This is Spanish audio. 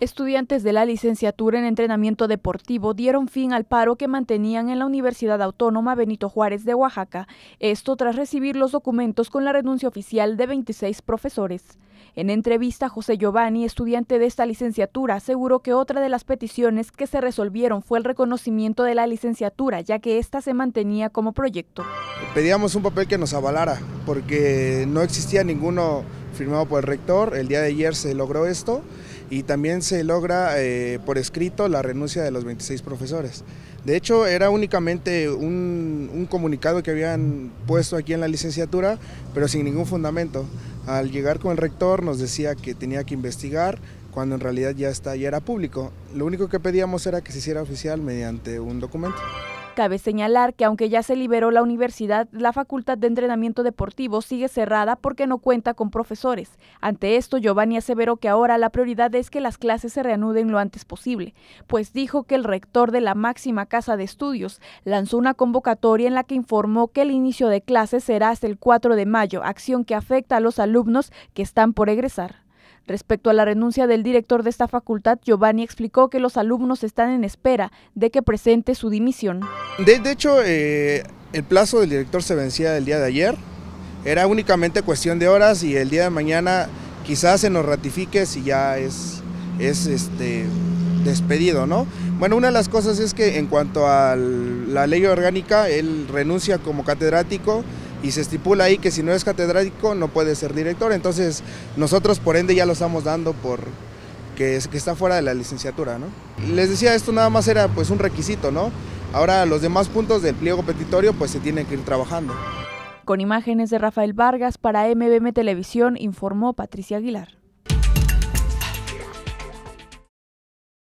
Estudiantes de la licenciatura en entrenamiento deportivo dieron fin al paro que mantenían en la Universidad Autónoma Benito Juárez de Oaxaca, esto tras recibir los documentos con la renuncia oficial de 26 profesores. En entrevista, José Giovanni, estudiante de esta licenciatura, aseguró que otra de las peticiones que se resolvieron fue el reconocimiento de la licenciatura, ya que ésta se mantenía como proyecto. Pedíamos un papel que nos avalara, porque no existía ninguno firmado por el rector. El día de ayer se logró esto y también se logra eh, por escrito la renuncia de los 26 profesores. De hecho, era únicamente un, comunicado que habían puesto aquí en la licenciatura, pero sin ningún fundamento. Al llegar con el rector nos decía que tenía que investigar, cuando en realidad ya, está, ya era público. Lo único que pedíamos era que se hiciera oficial mediante un documento. Cabe señalar que aunque ya se liberó la universidad, la Facultad de Entrenamiento Deportivo sigue cerrada porque no cuenta con profesores. Ante esto, Giovanni aseveró que ahora la prioridad es que las clases se reanuden lo antes posible, pues dijo que el rector de la máxima casa de estudios lanzó una convocatoria en la que informó que el inicio de clases será hasta el 4 de mayo, acción que afecta a los alumnos que están por egresar. Respecto a la renuncia del director de esta facultad, Giovanni explicó que los alumnos están en espera de que presente su dimisión. De, hecho, eh, el plazo del director se vencía el día de ayer, era únicamente cuestión de horas y el día de mañana quizás se nos ratifique si ya es, este, despedido, ¿no? Bueno, una de las cosas es que en cuanto a la ley orgánica, él renuncia como catedrático, y se estipula ahí que si no es catedrático no puede ser director. Entonces nosotros por ende ya lo estamos dando por que, está fuera de la licenciatura. ¿no? Les decía, esto nada más era pues un requisito, ¿no? Ahora los demás puntos del pliego petitorio pues se tienen que ir trabajando. Con imágenes de Rafael Vargas para MBM Televisión informó Patricia Aguilar.